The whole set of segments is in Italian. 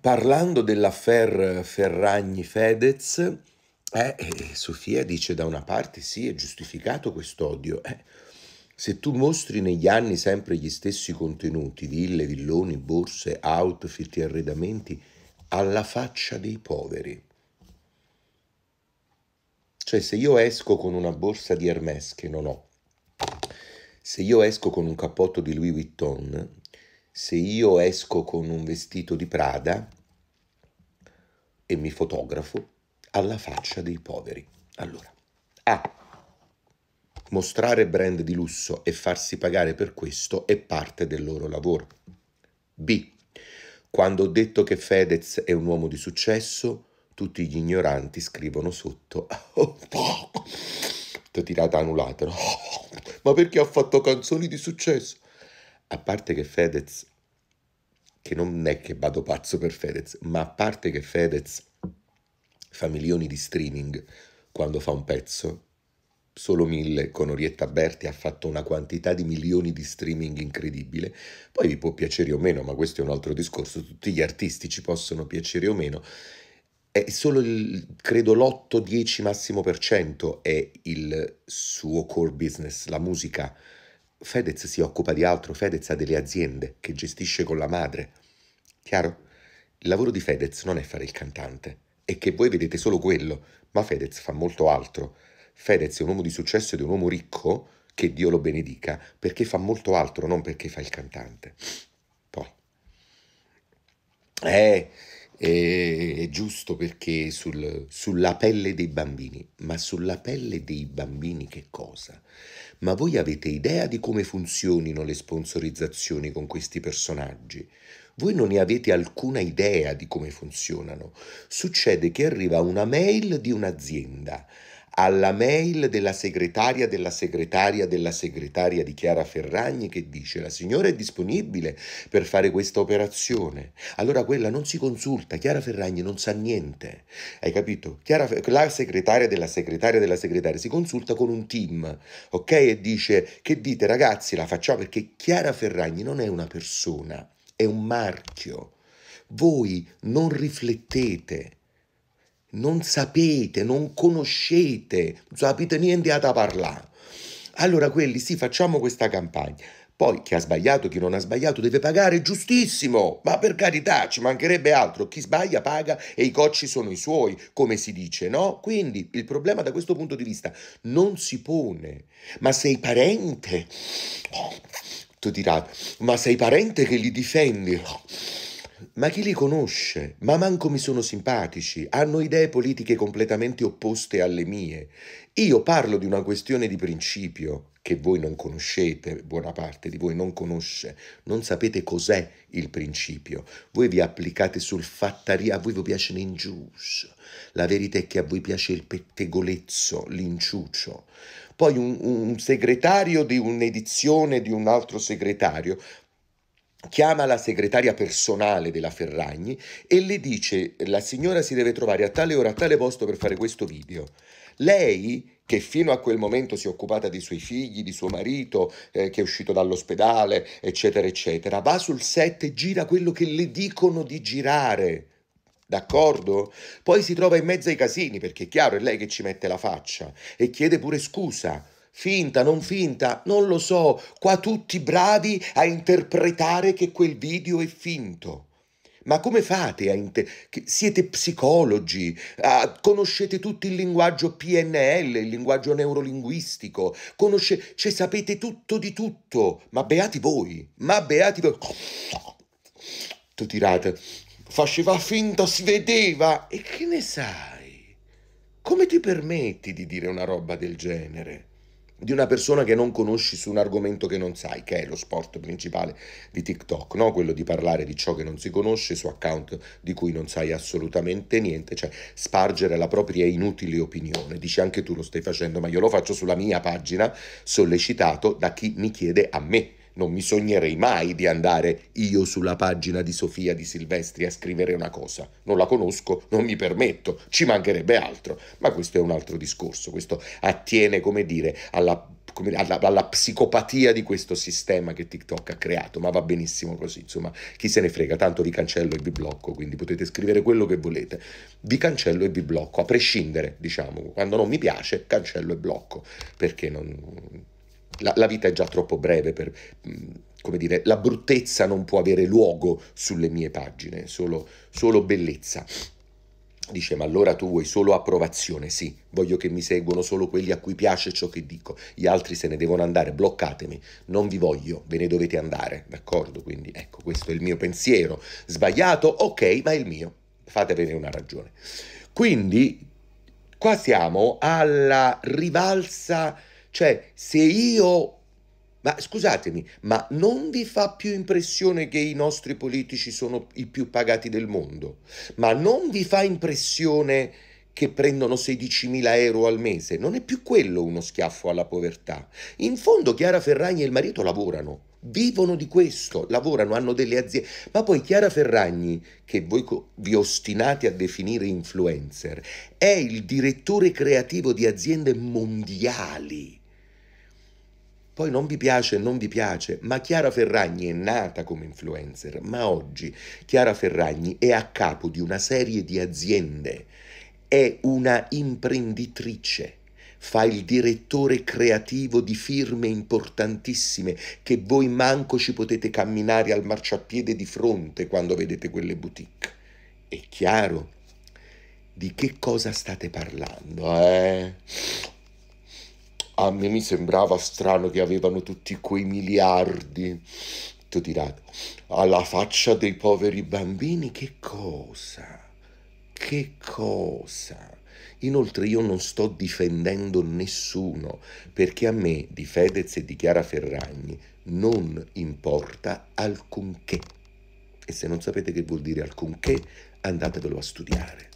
parlando dell'affair Ferragni-Fedez, eh, eh, Sofia dice da una parte sì, è giustificato quest'odio. Eh. Se tu mostri negli anni sempre gli stessi contenuti, ville, villoni, borse, outfit e arredamenti, alla faccia dei poveri. Cioè se io esco con una borsa di Hermes che non ho, se io esco con un cappotto di Louis Vuitton, se io esco con un vestito di Prada e mi fotografo alla faccia dei poveri. Allora, A. Mostrare brand di lusso e farsi pagare per questo è parte del loro lavoro. B. Quando ho detto che Fedez è un uomo di successo, tutti gli ignoranti scrivono sotto. Oh, Tirata annullata. Ma perché ha fatto canzoni di successo? a parte che Fedez, che non è che vado pazzo per Fedez, ma a parte che Fedez fa milioni di streaming quando fa un pezzo, solo mille con Orietta Berti ha fatto una quantità di milioni di streaming incredibile. Poi vi può piacere o meno, ma questo è un altro discorso. Tutti gli artisti ci possono piacere o meno. È solo il, credo l'8-10 massimo per cento è il suo core business, la musica. Fedez si occupa di altro, Fedez ha delle aziende che gestisce con la madre. Chiaro? Il lavoro di Fedez non è fare il cantante, è che voi vedete solo quello, ma Fedez fa molto altro. Fedez è un uomo di successo ed è un uomo ricco, che Dio lo benedica, perché fa molto altro, non perché fa il cantante. Poi. Eh, eh, è giusto perché sul, sulla pelle dei bambini, ma sulla pelle dei bambini che cosa? Ma voi avete idea di come funzionino le sponsorizzazioni con questi personaggi? Voi non ne avete alcuna idea di come funzionano. Succede che arriva una mail di un'azienda alla mail della segretaria della segretaria della segretaria di Chiara Ferragni che dice la signora è disponibile per fare questa operazione. Allora quella non si consulta, Chiara Ferragni non sa niente. Hai capito? Chiara, la segretaria della segretaria della segretaria si consulta con un team, ok? E dice che dite ragazzi, la facciamo perché Chiara Ferragni non è una persona, è un marchio. Voi non riflettete non sapete, non conoscete, non sapete niente da parlare. Allora quelli sì, facciamo questa campagna. Poi chi ha sbagliato, chi non ha sbagliato deve pagare, giustissimo, ma per carità ci mancherebbe altro, chi sbaglia paga e i cocci sono i suoi, come si dice, no? Quindi il problema da questo punto di vista non si pone, ma sei parente, oh, tu dirai, ma sei parente che li difendi, oh ma chi li conosce? Ma manco mi sono simpatici, hanno idee politiche completamente opposte alle mie. Io parlo di una questione di principio che voi non conoscete, buona parte di voi non conosce, non sapete cos'è il principio. Voi vi applicate sul fattaria, a voi vi piace l'ingiuso. La verità è che a voi piace il pettegolezzo, l'inciuccio. Poi un, un segretario di un'edizione di un altro segretario chiama la segretaria personale della Ferragni e le dice la signora si deve trovare a tale ora, a tale posto per fare questo video. Lei, che fino a quel momento si è occupata dei suoi figli, di suo marito, eh, che è uscito dall'ospedale, eccetera, eccetera, va sul set e gira quello che le dicono di girare. D'accordo? Poi si trova in mezzo ai casini, perché è chiaro, è lei che ci mette la faccia e chiede pure scusa finta, non finta, non lo so, qua tutti bravi a interpretare che quel video è finto. Ma come fate a inter- siete psicologi, uh, conoscete tutto il linguaggio PNL, il linguaggio neurolinguistico, conosce- cioè, sapete tutto di tutto, ma beati voi, ma beati voi. Tu tirate, faceva finta, si vedeva, e che ne sai? Come ti permetti di dire una roba del genere? di una persona che non conosci su un argomento che non sai, che è lo sport principale di TikTok, no? quello di parlare di ciò che non si conosce su account di cui non sai assolutamente niente, cioè spargere la propria inutile opinione. Dici anche tu lo stai facendo, ma io lo faccio sulla mia pagina, sollecitato da chi mi chiede a me non mi sognerei mai di andare io sulla pagina di Sofia di Silvestri a scrivere una cosa. Non la conosco, non mi permetto, ci mancherebbe altro. Ma questo è un altro discorso, questo attiene, come dire, alla alla, alla, psicopatia di questo sistema che TikTok ha creato, ma va benissimo così, insomma, chi se ne frega, tanto vi cancello e vi blocco, quindi potete scrivere quello che volete, vi cancello e vi blocco, a prescindere, diciamo, quando non mi piace cancello e blocco, perché non la, la vita è già troppo breve per, mm, come dire, la bruttezza non può avere luogo sulle mie pagine, solo, solo bellezza. Dice, ma allora tu vuoi solo approvazione? Sì, voglio che mi seguano solo quelli a cui piace ciò che dico, gli altri se ne devono andare, bloccatemi, non vi voglio, ve ne dovete andare, d'accordo? Quindi ecco, questo è il mio pensiero, sbagliato, ok, ma è il mio, fatevene una ragione. Quindi, qua siamo alla rivalsa cioè, se io... Ma scusatemi, ma non vi fa più impressione che i nostri politici sono i più pagati del mondo? Ma non vi fa impressione che prendono 16.000 euro al mese? Non è più quello uno schiaffo alla povertà. In fondo Chiara Ferragni e il marito lavorano vivono di questo, lavorano, hanno delle aziende. Ma poi Chiara Ferragni, che voi vi ostinate a definire influencer, è il direttore creativo di aziende mondiali. Poi non vi piace, non vi piace, ma Chiara Ferragni è nata come influencer, ma oggi Chiara Ferragni è a capo di una serie di aziende, è una imprenditrice fa il direttore creativo di firme importantissime che voi manco ci potete camminare al marciapiede di fronte quando vedete quelle boutique. È chiaro? Di che cosa state parlando, eh? a me mi sembrava strano che avevano tutti quei miliardi. Tu dirai, alla faccia dei poveri bambini, che cosa? Che cosa? Inoltre io non sto difendendo nessuno, perché a me di Fedez e di Chiara Ferragni non importa alcunché. E se non sapete che vuol dire alcunché, andatevelo a studiare.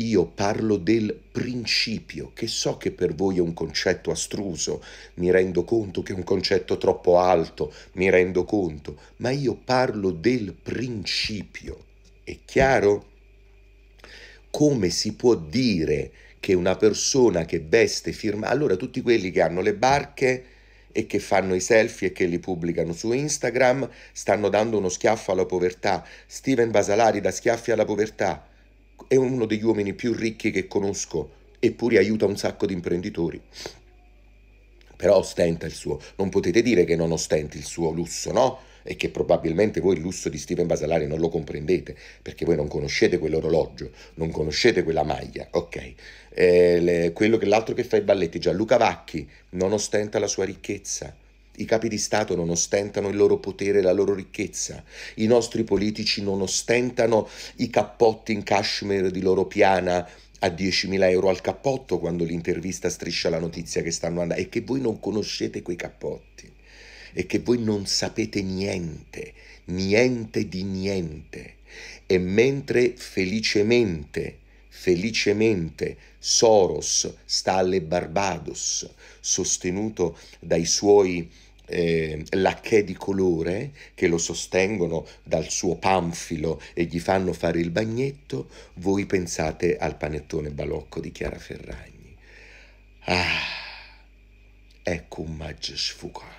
Io parlo del principio, che so che per voi è un concetto astruso, mi rendo conto che è un concetto troppo alto, mi rendo conto, ma io parlo del principio. È chiaro? Come si può dire che una persona che veste firma... Allora tutti quelli che hanno le barche e che fanno i selfie e che li pubblicano su Instagram stanno dando uno schiaffo alla povertà. Steven Basalari da schiaffi alla povertà è uno degli uomini più ricchi che conosco, eppure aiuta un sacco di imprenditori. Però ostenta il suo, non potete dire che non ostenti il suo lusso, no? E che probabilmente voi il lusso di Steven Basalari non lo comprendete, perché voi non conoscete quell'orologio, non conoscete quella maglia, ok? Eh, le, quello che l'altro che fa i balletti, Gianluca Vacchi, non ostenta la sua ricchezza i capi di Stato non ostentano il loro potere e la loro ricchezza, i nostri politici non ostentano i cappotti in cashmere di loro piana a 10.000 euro al cappotto quando l'intervista striscia la notizia che stanno andando e che voi non conoscete quei cappotti e che voi non sapete niente, niente di niente. E mentre felicemente Felicemente Soros sta alle Barbados, sostenuto dai suoi eh, lacchè di colore che lo sostengono dal suo panfilo e gli fanno fare il bagnetto, voi pensate al panettone balocco di Chiara Ferragni. Ah, ecco un maggio sfugato.